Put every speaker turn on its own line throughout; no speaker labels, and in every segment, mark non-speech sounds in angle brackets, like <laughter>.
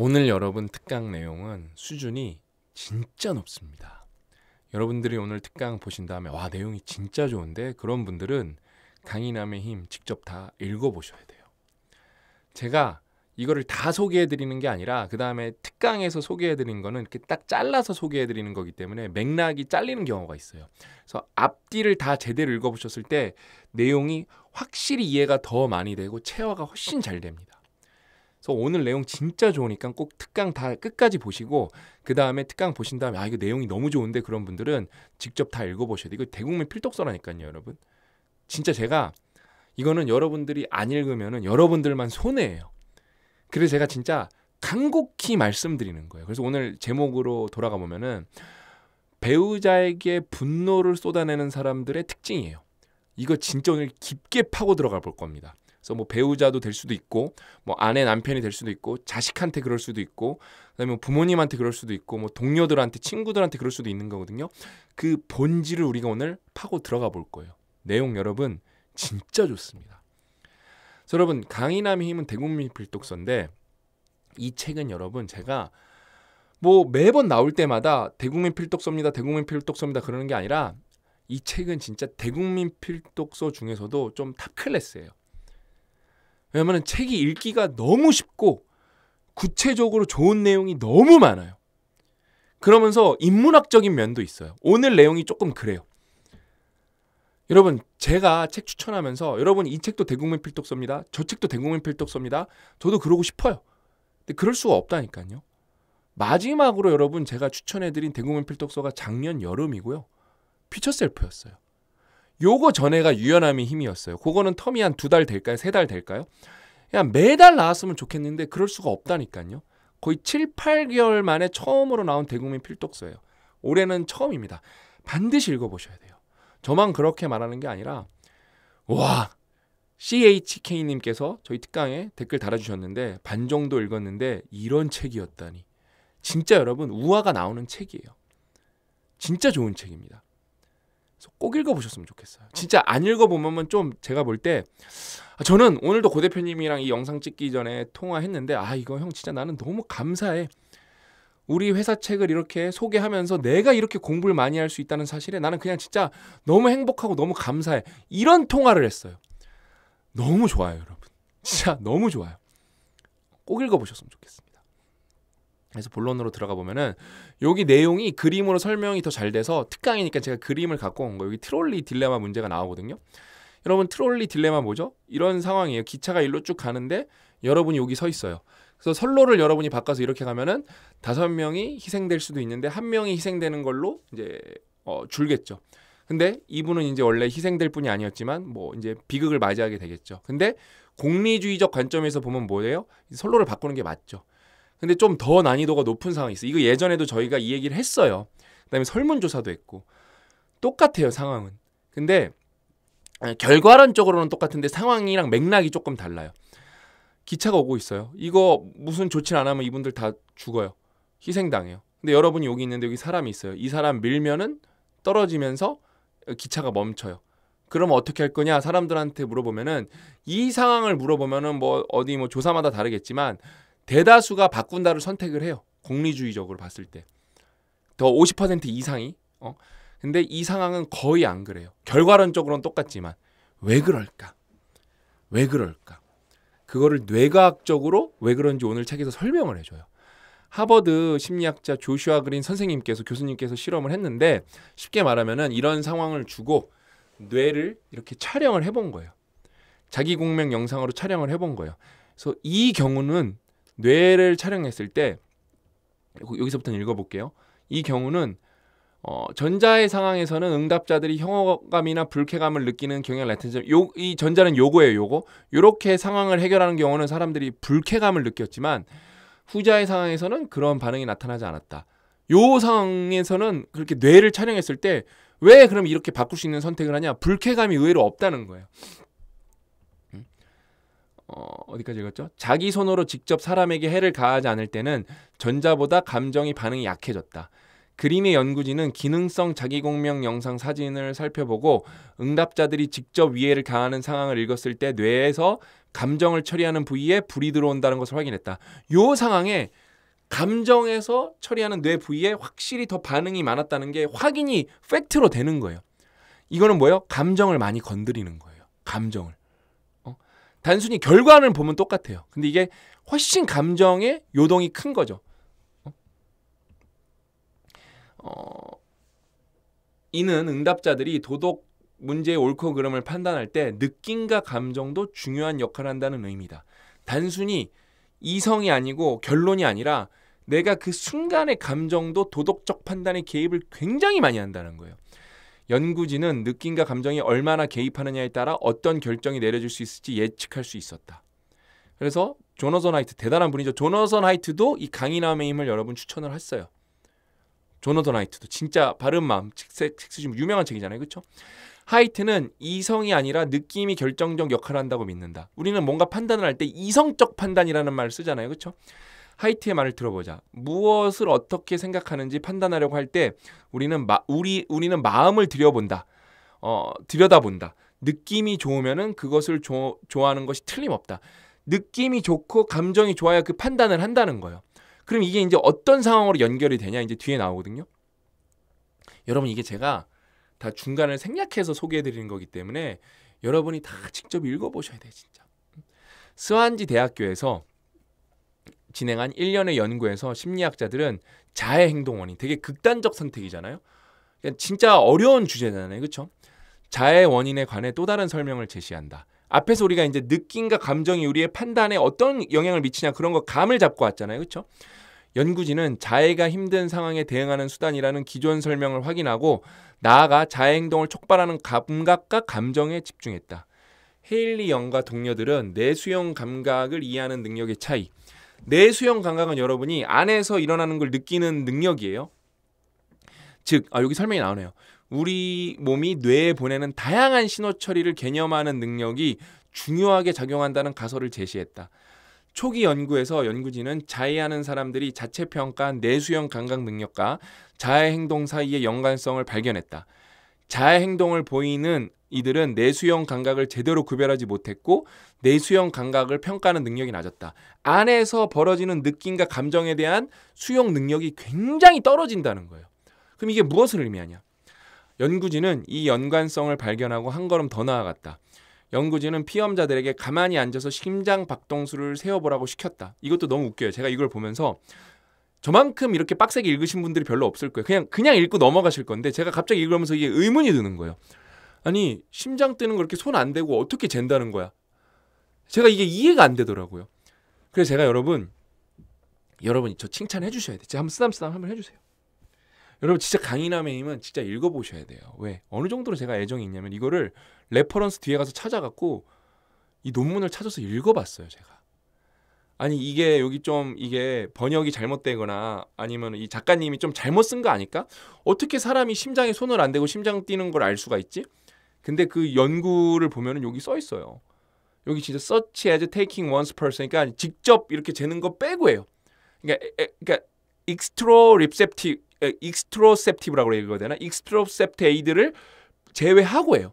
오늘 여러분 특강 내용은 수준이 진짜 높습니다. 여러분들이 오늘 특강 보신 다음에 와 내용이 진짜 좋은데 그런 분들은 강인함의 힘 직접 다 읽어보셔야 돼요. 제가 이거를 다 소개해드리는 게 아니라 그 다음에 특강에서 소개해드린 거는 이렇게 딱 잘라서 소개해드리는 거기 때문에 맥락이 잘리는 경우가 있어요. 그래서 앞뒤를 다 제대로 읽어보셨을 때 내용이 확실히 이해가 더 많이 되고 체화가 훨씬 잘 됩니다. 그래서 오늘 내용 진짜 좋으니까 꼭 특강 다 끝까지 보시고 그 다음에 특강 보신 다음에 아 이거 내용이 너무 좋은데 그런 분들은 직접 다 읽어보셔야 돼. 이거 대국민 필독서라니까요, 여러분. 진짜 제가 이거는 여러분들이 안 읽으면은 여러분들만 손해예요. 그래서 제가 진짜 간곡히 말씀드리는 거예요. 그래서 오늘 제목으로 돌아가 보면은 배우자에게 분노를 쏟아내는 사람들의 특징이에요. 이거 진짜 오늘 깊게 파고 들어가 볼 겁니다. 그래서 뭐 배우자도 될 수도 있고 뭐 아내 남편이 될 수도 있고 자식한테 그럴 수도 있고 그다음에 뭐 부모님한테 그럴 수도 있고 뭐 동료들한테 친구들한테 그럴 수도 있는 거거든요. 그 본질을 우리가 오늘 파고 들어가 볼 거예요. 내용 여러분 진짜 좋습니다. 그래서 여러분 강인함의 힘은 대국민 필독서인데 이 책은 여러분 제가 뭐 매번 나올 때마다 대국민 필독서입니다. 대국민 필독서입니다. 그러는 게 아니라 이 책은 진짜 대국민 필독서 중에서도 좀탑 클래스예요. 왜냐면 책이 읽기가 너무 쉽고 구체적으로 좋은 내용이 너무 많아요. 그러면서 인문학적인 면도 있어요. 오늘 내용이 조금 그래요. 여러분 제가 책 추천하면서 여러분 이 책도 대국민 필독서입니다. 저 책도 대국민 필독서입니다. 저도 그러고 싶어요. 근데 그럴 수가 없다니까요. 마지막으로 여러분 제가 추천해드린 대국민 필독서가 작년 여름이고요. 피처셀프였어요. 요거 전에가 유연함이 힘이었어요. 그거는 텀이 한 두 달 될까요? 세 달 될까요? 그냥 매달 나왔으면 좋겠는데 그럴 수가 없다니까요. 거의 7, 8개월 만에 처음으로 나온 대국민 필독서예요. 올해는 처음입니다. 반드시 읽어보셔야 돼요. 저만 그렇게 말하는 게 아니라 와 CHK님께서 저희 특강에 댓글 달아주셨는데 반 정도 읽었는데 이런 책이었다니 진짜 여러분 우화가 나오는 책이에요. 진짜 좋은 책입니다. 그래서 꼭 읽어보셨으면 좋겠어요. 진짜 안 읽어보면 좀 제가 볼때 아, 저는 오늘도 고 대표님이랑 이 영상 찍기 전에 통화했는데 아 이거 형 진짜 나는 너무 감사해. 우리 회사 책을 이렇게 소개하면서 내가 이렇게 공부를 많이 할 수 있다는 사실에 나는 그냥 진짜 너무 행복하고 너무 감사해. 이런 통화를 했어요. 너무 좋아요, 여러분. 진짜 너무 좋아요. 꼭 읽어보셨으면 좋겠습니다. 그래서 본론으로 들어가 보면은 여기 내용이 그림으로 설명이 더 잘 돼서 특강이니까 제가 그림을 갖고 온거 여기 트롤리 딜레마 문제가 나오거든요. 여러분 트롤리 딜레마 뭐죠? 이런 상황이에요. 기차가 일로 쭉 가는데 여러분이 여기 서 있어요. 그래서 선로를 여러분이 바꿔서 이렇게 가면은 다섯 명이 희생될 수도 있는데 한 명이 희생되는 걸로 이제 어, 줄겠죠. 근데 이분은 이제 원래 희생될 뿐이 아니었지만 뭐 이제 비극을 맞이하게 되겠죠. 근데 공리주의적 관점에서 보면 뭐예요? 선로를 바꾸는 게 맞죠. 근데 좀 더 난이도가 높은 상황이 있어요. 이거 예전에도 저희가 이 얘기를 했어요. 그다음에 설문조사도 했고 똑같아요 상황은. 근데 아, 결과론적으로는 똑같은데 상황이랑 맥락이 조금 달라요. 기차가 오고 있어요. 이거 무슨 조치를 안 하면 이분들 다 죽어요. 희생당해요. 근데 여러분이 여기 있는데 여기 사람이 있어요. 이 사람 밀면은 떨어지면서 기차가 멈춰요. 그럼 어떻게 할 거냐 사람들한테 물어보면은 이 상황을 물어보면은 뭐 어디 뭐 조사마다 다르겠지만 대다수가 바꾼다를 선택을 해요. 공리주의적으로 봤을 때. 더 50% 이상이. 어? 근데 이 상황은 거의 안 그래요. 결과론적으로는 똑같지만 왜 그럴까? 왜 그럴까? 그거를 뇌과학적으로 왜 그런지 오늘 책에서 설명을 해줘요. 하버드 심리학자 조슈아 그린 선생님께서 교수님께서 실험을 했는데 쉽게 말하면은 이런 상황을 주고 뇌를 이렇게 촬영을 해본 거예요. 자기 공명 영상으로 촬영을 해본 거예요. 그래서 이 경우는 뇌를 촬영했을 때 여기서부터는 읽어볼게요. 이 경우는 어, 전자의 상황에서는 응답자들이 형어감이나 불쾌감을 느끼는 경향을 나타내지 요, 이 전자는 요거예요 요거 요렇게 상황을 해결하는 경우는 사람들이 불쾌감을 느꼈지만 후자의 상황에서는 그런 반응이 나타나지 않았다 요 상황에서는 그렇게 뇌를 촬영했을 때 왜 그럼 이렇게 바꿀 수 있는 선택을 하냐 불쾌감이 의외로 없다는 거예요 어, 어디까지 읽었죠? 자기 손으로 직접 사람에게 해를 가하지 않을 때는 전자보다 감정이 반응이 약해졌다. 그림의 연구진은 기능성 자기공명 영상 사진을 살펴보고 응답자들이 직접 위해를 가하는 상황을 읽었을 때 뇌에서 감정을 처리하는 부위에 불이 들어온다는 것을 확인했다. 이 상황에 감정에서 처리하는 뇌 부위에 확실히 더 반응이 많았다는 게 확인이 팩트로 되는 거예요. 이거는 뭐예요? 감정을 많이 건드리는 거예요. 감정을. 단순히 결과를 보면 똑같아요. 근데 이게 훨씬 감정의 요동이 큰 거죠. 어? 어, 이는 응답자들이 도덕 문제의 옳고 그름을 판단할 때 느낌과 감정도 중요한 역할을 한다는 의미다. 단순히 이성이 아니고 결론이 아니라 내가 그 순간의 감정도 도덕적 판단에 개입을 굉장히 많이 한다는 거예요. 연구진은 느낌과 감정이 얼마나 개입하느냐에 따라 어떤 결정이 내려질 수 있을지 예측할 수 있었다. 그래서 조너선 하이트 대단한 분이죠. 조너선 하이트도 이 강인함의 힘을 여러분 추천을 했어요. 조너선 하이트도 진짜 바른 마음, 책색, 책스 지 유명한 책이잖아요, 그렇죠? 하이트는 이성이 아니라 느낌이 결정적 역할을 한다고 믿는다. 우리는 뭔가 판단을 할 때 이성적 판단이라는 말을 쓰잖아요, 그렇죠? 하이트의 말을 들어보자. 무엇을 어떻게 생각하는지 판단하려고 할 때 우리는 마, 우리 우리는 마음을 들여본다. 어, 들여다본다. 느낌이 좋으면은 그것을 조, 좋아하는 것이 틀림없다. 느낌이 좋고 감정이 좋아야 그 판단을 한다는 거예요. 그럼 이게 이제 어떤 상황으로 연결이 되냐 이제 뒤에 나오거든요. 여러분 이게 제가 다 중간을 생략해서 소개해 드리는 거기 때문에 여러분이 다 직접 읽어 보셔야 돼요, 진짜. 음. 스완지 대학교에서 진행한 1년의 연구에서 심리학자들은 자해 행동원이 되게 극단적 선택이잖아요. 그러니까 진짜 어려운 주제잖아요. 그렇죠? 자해 원인에 관해 또 다른 설명을 제시한다. 앞에서 우리가 이제 느낌과 감정이 우리의 판단에 어떤 영향을 미치냐 그런 거 감을 잡고 왔잖아요. 그렇죠? 연구진은 자해가 힘든 상황에 대응하는 수단이라는 기존 설명을 확인하고 나아가 자해 행동을 촉발하는 감각과 감정에 집중했다. 헤일리 영과 동료들은 내수용 감각을 이해하는 능력의 차이, 내수형 감각은 여러분이 안에서 일어나는 걸 느끼는 능력이에요. 즉, 아, 여기 설명이 나오네요. 우리 몸이 뇌에 보내는 다양한 신호 처리를 개념하는 능력이 중요하게 작용한다는 가설을 제시했다. 초기 연구에서 연구진은 자해하는 사람들이 자체 평가한 내수형 감각 능력과 자해 행동 사이의 연관성을 발견했다. 자해 행동을 보이는 이들은 내수형 감각을 제대로 구별하지 못했고 내수형 감각을 평가하는 능력이 낮았다. 안에서 벌어지는 느낌과 감정에 대한 수용 능력이 굉장히 떨어진다는 거예요. 그럼 이게 무엇을 의미하냐? 연구진은 이 연관성을 발견하고 한 걸음 더 나아갔다. 연구진은 피험자들에게 가만히 앉아서 심장 박동수를 세어보라고 시켰다. 이것도 너무 웃겨요. 제가 이걸 보면서 저만큼 이렇게 빡세게 읽으신 분들이 별로 없을 거예요. 그냥 그냥 읽고 넘어가실 건데 제가 갑자기 읽으면서 이게 의문이 드는 거예요. 아니 심장 뛰는 걸 이렇게 손 안 대고 어떻게 잰다는 거야? 제가 이게 이해가 안 되더라고요. 그래서 제가 여러분 여러분 저 칭찬해 주셔야 돼. 제가 한번 쓰담쓰담 한번 해주세요. 여러분 진짜 강인함의 힘은 진짜 읽어보셔야 돼요. 왜? 어느 정도로 제가 애정이 있냐면 이거를 레퍼런스 뒤에 가서 찾아갖고 이 논문을 찾아서 읽어봤어요 제가. 아니 이게 여기 좀 이게 번역이 잘못되거나 아니면 이 작가님이 좀 잘못 쓴 거 아닐까? 어떻게 사람이 심장에 손을 안 대고 심장 뛰는 걸 알 수가 있지? 근데 그 연구를 보면은 여기 써 있어요. 여기 진짜 search as taking one's person 그러니까 직접 이렇게 재는 거 빼고 해요. 그러니까 에, 그러니까 extroceptive extroceptive라고 읽어야 되나? extroceptaid를 제외하고 해요.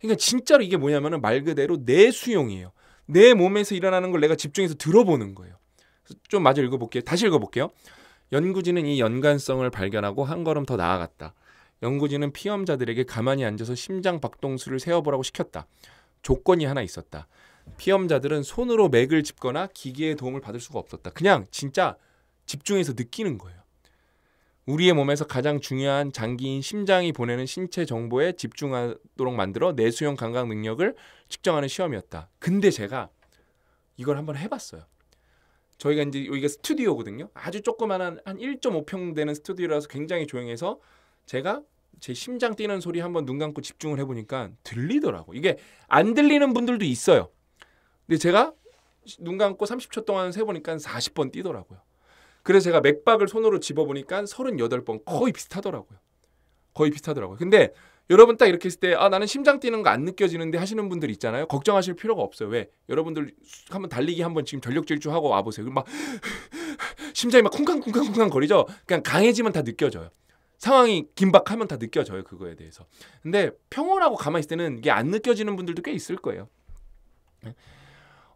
그러니까 진짜로 이게 뭐냐면은 말 그대로 내 수용이에요. 내 몸에서 일어나는 걸 내가 집중해서 들어보는 거예요. 좀 마저 읽어볼게요. 다시 읽어볼게요. 연구진은 이 연관성을 발견하고 한 걸음 더 나아갔다. 연구진은 피험자들에게 가만히 앉아서 심장 박동수를 세어보라고 시켰다. 조건이 하나 있었다. 피험자들은 손으로 맥을 짚거나 기계의 도움을 받을 수가 없었다. 그냥 진짜 집중해서 느끼는 거예요. 우리의 몸에서 가장 중요한 장기인 심장이 보내는 신체 정보에 집중하도록 만들어 내수용 감각 능력을 측정하는 시험이었다. 근데 제가 이걸 한번 해봤어요. 저희가 이제 여기가 스튜디오거든요. 아주 조그만한 한 1.5평 되는 스튜디오라서 굉장히 조용해서 제가 제 심장 뛰는 소리 한번 눈 감고 집중을 해보니까 들리더라고. 이게 안 들리는 분들도 있어요. 근데 제가 눈 감고 30초 동안 세보니까 40번 뛰더라고요. 그래서 제가 맥박을 손으로 집어보니까 38번 거의 비슷하더라고요. 거의 비슷하더라고요. 근데 여러분 딱 이렇게 했을 때 아, 나는 심장 뛰는 거 안 느껴지는데 하시는 분들 있잖아요. 걱정하실 필요가 없어요. 왜? 여러분들 한번 달리기 한번 지금 전력 질주하고 와 보세요. 막 <laughs> 심장이 막 쿵쾅쿵쾅쿵쾅 거리죠. 그냥 강해지면 다 느껴져요. 상황이 긴박하면 다 느껴져요. 그거에 대해서. 근데 평온하고 가만히 있을 때는 이게 안 느껴지는 분들도 꽤 있을 거예요.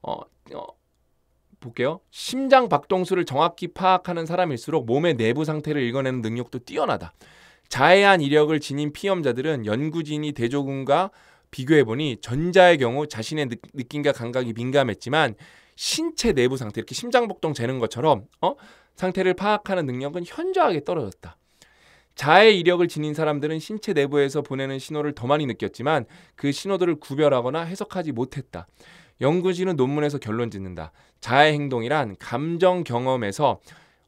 어, 어 볼게요. 심장 박동수를 정확히 파악하는 사람일수록 몸의 내부 상태를 읽어내는 능력도 뛰어나다. 자해한 이력을 지닌 피험자들은 연구진이 대조군과 비교해보니 전자의 경우 자신의 느, 낌과 감각이 민감했지만 신체 내부 상태 이렇게 심장박동 재는 것처럼 어? 상태를 파악하는 능력은 현저하게 떨어졌다. 자해 이력을 지닌 사람들은 신체 내부에서 보내는 신호를 더 많이 느꼈지만 그 신호들을 구별하거나 해석하지 못했다. 연구진은 논문에서 결론 짓는다. 자해 행동이란 감정 경험에서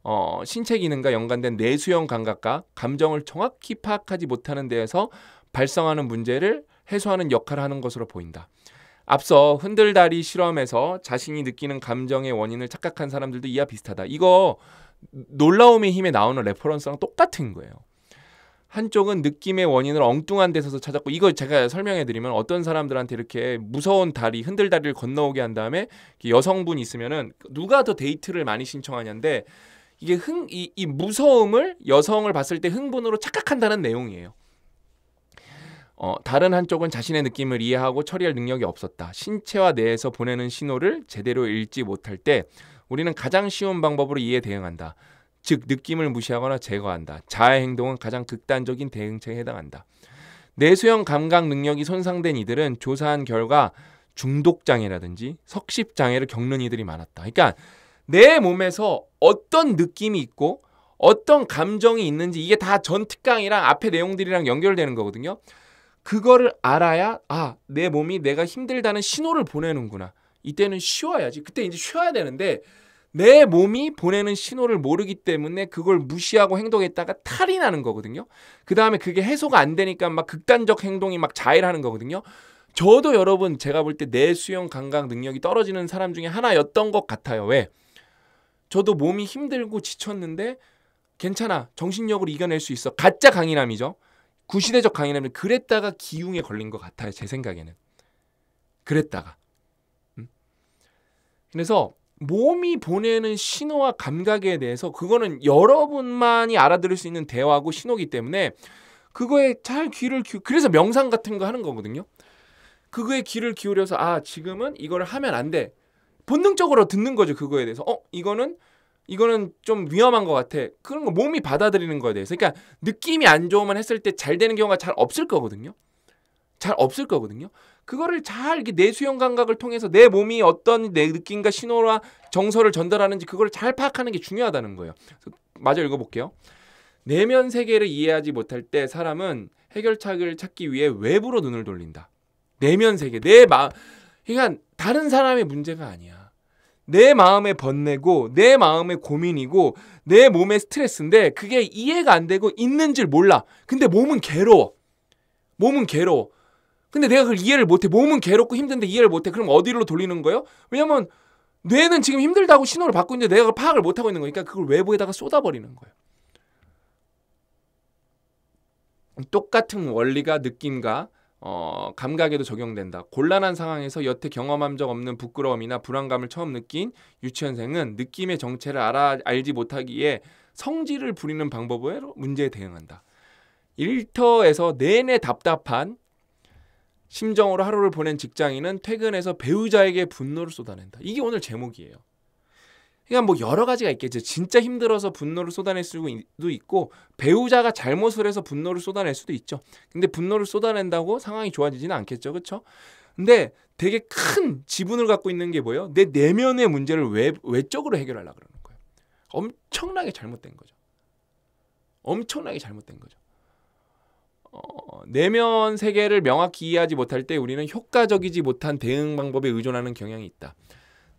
어, 신체 기능과 연관된 내수형 감각과 감정을 정확히 파악하지 못하는 데에서 발생하는 문제를 해소하는 역할을 하는 것으로 보인다. 앞서 흔들다리 실험에서 자신이 느끼는 감정의 원인을 착각한 사람들도 이와 비슷하다. 이거 놀라움의 힘에 나오는 레퍼런스랑 똑같은 거예요. 한쪽은 느낌의 원인을 엉뚱한 데서 찾았고 이걸 제가 설명해 드리면 어떤 사람들한테 이렇게 무서운 다리 흔들 다리를 건너오게 한 다음에 여성분 있으면은 누가 더 데이트를 많이 신청하냐인데 이게 흥이이 무서움을 여성을 봤을 때 흥분으로 착각한다는 내용이에요. 어, 다른 한쪽은 자신의 느낌을 이해하고 처리할 능력이 없었다. 신체와 뇌에서 보내는 신호를 제대로 읽지 못할 때 우리는 가장 쉬운 방법으로 이해 대응한다. 즉 느낌을 무시하거나 제거한다. 자아 행동은 가장 극단적인 대응책에 해당한다. 내수형 감각 능력이 손상된 이들은 조사한 결과 중독 장애라든지 석십 장애를 겪는 이들이 많았다. 그러니까 내 몸에서 어떤 느낌이 있고 어떤 감정이 있는지 이게 다 전 특강이랑 앞에 내용들이랑 연결되는 거거든요. 그거를 알아야 아, 내 몸이 내가 힘들다는 신호를 보내는구나. 이때는 쉬어야지. 그때 이제 쉬어야 되는데 내 몸이 보내는 신호를 모르기 때문에 그걸 무시하고 행동했다가 탈이 나는 거거든요. 그 다음에 그게 해소가 안 되니까 막 극단적 행동이 막 자일하는 거거든요. 저도 여러분 제가 볼 때 내 수용 감각 능력이 떨어지는 사람 중에 하나였던 것 같아요. 왜? 저도 몸이 힘들고 지쳤는데 괜찮아. 정신력으로 이겨낼 수 있어. 가짜 강인함이죠. 구시대적 강인함이 그랬다가 기흉에 걸린 것 같아요. 제 생각에는. 그랬다가. 음? 그래서 몸이 보내는 신호와 감각에 대해서 그거는 여러분만이 알아들을 수 있는 대화고 신호기 때문에 그거에 잘 귀를 기울 그래서 명상 같은 거 하는 거거든요. 그거에 귀를 기울여서 아 지금은 이거를 하면 안 돼. 본능적으로 듣는 거죠 그거에 대해서 어 이거는 이거는 좀 위험한 것 같아. 그런 거 몸이 받아들이는 거에 대해서 그러니까 느낌이 안 좋으면 했을 때 잘 되는 경우가 잘 없을 거거든요. 잘 없을 거거든요. 그거를 잘 이렇게 내수형 감각을 통해서 내 몸이 어떤 내 느낌과 신호와 정서를 전달하는지 그걸 잘 파악하는 게 중요하다는 거예요. 마저 읽어볼게요. 내면 세계를 이해하지 못할 때 사람은 해결책을 찾기 위해 외부로 눈을 돌린다. 내면 세계, 내 마음, 그러니까 다른 사람의 문제가 아니야. 내 마음의 번뇌고 내 마음의 고민이고 내 몸의 스트레스인데 그게 이해가 안 되고 있는 줄 몰라. 근데 몸은 괴로워. 몸은 괴로워. 근데 내가 그걸 이해를 못해. 몸은 괴롭고 힘든데 이해를 못해. 그럼 어디로 돌리는 거예요? 왜냐면 뇌는 지금 힘들다고 신호를 받고 있는데 내가 그걸 파악을 못하고 있는 거니까 그걸 외부에다가 쏟아버리는 거예요. 똑같은 원리가 느낌과 어, 감각에도 적용된다. 곤란한 상황에서 여태 경험한 적 없는 부끄러움이나 불안감을 처음 느낀 유치원생은 느낌의 정체를 알아, 알지 못하기에 성질을 부리는 방법으로 문제에 대응한다. 일터에서 내내 답답한 심정으로 하루를 보낸 직장인은 퇴근해서 배우자에게 분노를 쏟아낸다. 이게 오늘 제목이에요. 그러니까 뭐 여러 가지가 있겠죠. 진짜 힘들어서 분노를 쏟아낼 수도 있고 배우자가 잘못을 해서 분노를 쏟아낼 수도 있죠. 근데 분노를 쏟아낸다고 상황이 좋아지지는 않겠죠. 그렇죠? 근데 되게 큰 지분을 갖고 있는 게 뭐예요? 내 내면의 문제를 외, 외적으로 해결하려 고 그러는 거예요. 엄청나게 잘못된 거죠. 엄청나게 잘못된 거죠. 어, 내면 세계를 명확히 이해하지 못할 때 우리는 효과적이지 못한 대응 방법에 의존하는 경향이 있다.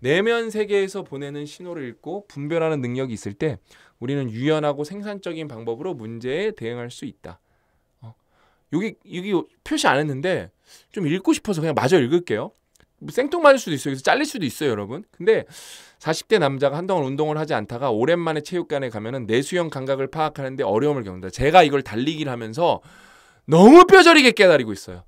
내면 세계에서 보내는 신호를 읽고 분별하는 능력이 있을 때 우리는 유연하고 생산적인 방법으로 문제에 대응할 수 있다. 어, 여기 여기 표시 안 했는데 좀 읽고 싶어서 그냥 마저 읽을게요. 뭐 생뚱맞을 수도 있어요. 그래서 잘릴 수도 있어요, 여러분. 근데 40대 남자가 한동안 운동을 하지 않다가 오랜만에 체육관에 가면은 내수형 감각을 파악하는데 어려움을 겪는다. 제가 이걸 달리기를 하면서 너무 뼈저리게 깨달이고 있어요.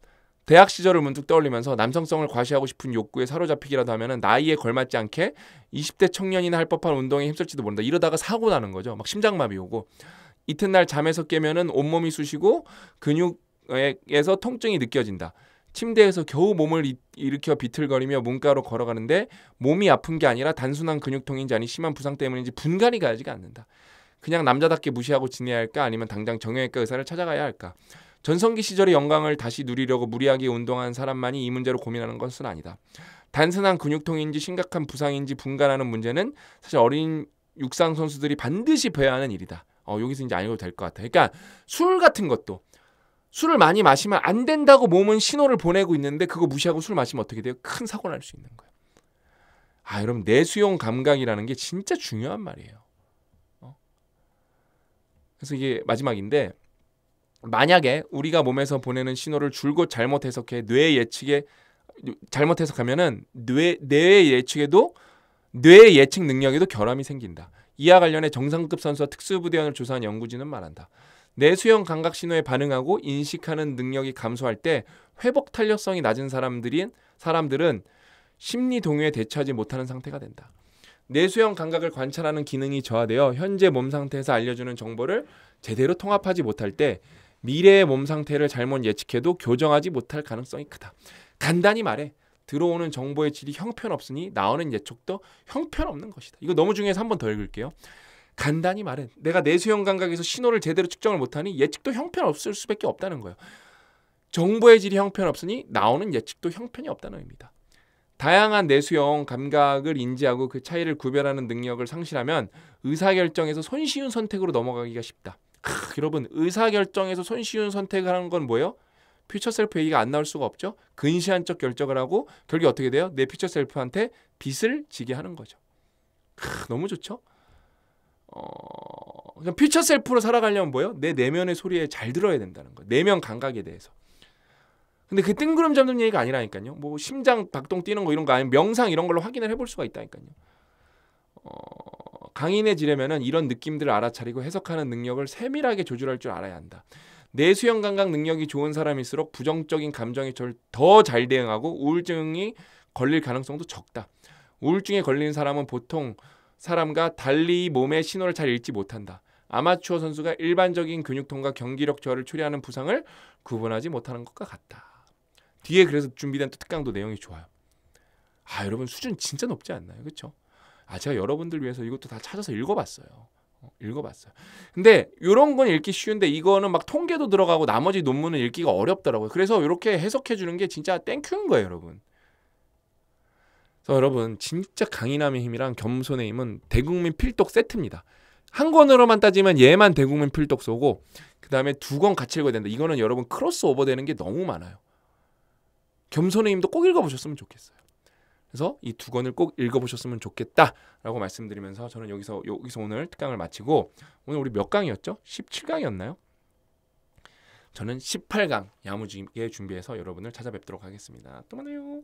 대학 시절을 문득 떠올리면서 남성성을 과시하고 싶은 욕구에 사로잡히기라도 하면은 나이에 걸맞지 않게 20대 청년이나 할 법한 운동에 힘쓸지도 모른다. 이러다가 사고 나는 거죠. 막 심장마비 오고 이튿날 잠에서 깨면 온몸이 쑤시고 근육에서 통증이 느껴진다. 침대에서 겨우 몸을 이, 일으켜 비틀거리며 문가로 걸어가는데 몸이 아픈 게 아니라 단순한 근육통인지 아니 심한 부상 때문인지 분간이 가지가 않는다. 그냥 남자답게 무시하고 지내야 할까 아니면 당장 정형외과 의사를 찾아가야 할까? 전성기 시절의 영광을 다시 누리려고 무리하게 운동한 사람만이 이 문제로 고민하는 것은 아니다. 단순한 근육통인지 심각한 부상인지 분간하는 문제는 사실 어린 육상 선수들이 반드시 봐야 하는 일이다. 어, 여기서 이제 아니고될 것 같아. 그러니까 술 같은 것도 술을 많이 마시면 안 된다고 몸은 신호를 보내고 있는데 그거 무시하고 술 마시면 어떻게 돼요? 큰 사고 날 수 있는 거예요. 아, 여러분 내수용 감각이라는 게 진짜 중요한 말이에요. 어? 그래서 이게 마지막인데 만약에 우리가 몸에서 보내는 신호를 줄곧 잘못 해석해 뇌 예측에 잘못 해석하면은 뇌뇌 예측에도 뇌 예측 능력에도 결함이 생긴다. 이와 관련해 정상급 선수와 특수부대원을 조사한 연구진은 말한다. 뇌수형 감각 신호에 반응하고 인식하는 능력이 감소할 때 회복 탄력성이 낮은 사람들인 사람들은 심리 동요에 대처하지 못하는 상태가 된다. 뇌수형 감각을 관찰하는 기능이 저하되어 현재 몸 상태에서 알려주는 정보를 제대로 통합하지 못할 때 미래의 몸 상태를 잘못 예측해도 교정하지 못할 가능성이 크다. 간단히 말해 들어오는 정보의 질이 형편없으니 나오는 예측도 형편없는 것이다. 이거 너무 중요해서 한 번 더 읽을게요. 간단히 말해 내가 내수형 감각에서 신호를 제대로 측정을 못하니 예측도 형편없을 수밖에 없다는 거예요. 정보의 질이 형편없으니 나오는 예측도 형편이 없다는 의미다. 다양한 내수형 감각을 인지하고 그 차이를 구별하는 능력을 상실하면 의사결정에서 손쉬운 선택으로 넘어가기가 쉽다. 크, 여러분 의사결정에서 손쉬운 선택을 하는 건 뭐예요? 퓨처 셀프 얘기가 안 나올 수가 없죠. 근시안적 결정을 하고 결국 어떻게 돼요? 내 퓨처 셀프한테 빚을 지게 하는 거죠. 크, 너무 좋죠? 어, 그냥 퓨처 셀프로 살아가려면 뭐예요? 내 내면의 소리에 잘 들어야 된다는 거예요. 내면 감각에 대해서. 근데 그 뜬구름 잡는 얘기가 아니라니까요. 뭐 심장 박동 뛰는 거 이런 거 아니면 명상 이런 걸로 확인을 해볼 수가 있다니까요. 어, 강인해지려면 이런 느낌들을 알아차리고 해석하는 능력을 세밀하게 조절할 줄 알아야 한다. 내수형 감각 능력이 좋은 사람일수록 부정적인 감정에 더잘 대응하고 우울증이 걸릴 가능성도 적다. 우울증에 걸린 사람은 보통 사람과 달리 몸의 신호를 잘 읽지 못한다. 아마추어 선수가 일반적인 근육통과 경기력 저하를 초래하는 부상을 구분하지 못하는 것과 같다. 뒤에 그래서 준비된 특강도 내용이 좋아요. 아 여러분 수준 진짜 높지 않나요? 그렇죠? 아 제가 여러분들 위해서 이것도 다 찾아서 읽어봤어요. 어, 읽어봤어요. 근데 이런 건 읽기 쉬운데 이거는 막 통계도 들어가고 나머지 논문은 읽기가 어렵더라고요. 그래서 이렇게 해석해 주는 게 진짜 땡큐인 거예요, 여러분. 그래서 여러분 진짜 강인함의 힘이랑 겸손의 힘은 대국민 필독 세트입니다. 한 권으로만 따지면 얘만 대국민 필독 쏘고 그 다음에 두 권 같이 읽어야 된다. 이거는 여러분 크로스오버 되는 게 너무 많아요. 겸손의 힘도 꼭 읽어보셨으면 좋겠어요. 그래서 이 두 권을 꼭 읽어보셨으면 좋겠다라고 말씀드리면서 저는 여기서 여기서 오늘 특강을 마치고 오늘 우리 몇 강이었죠? 17강이었나요? 저는 18강 야무지게 준비해서 여러분을 찾아뵙도록 하겠습니다. 또 만나요.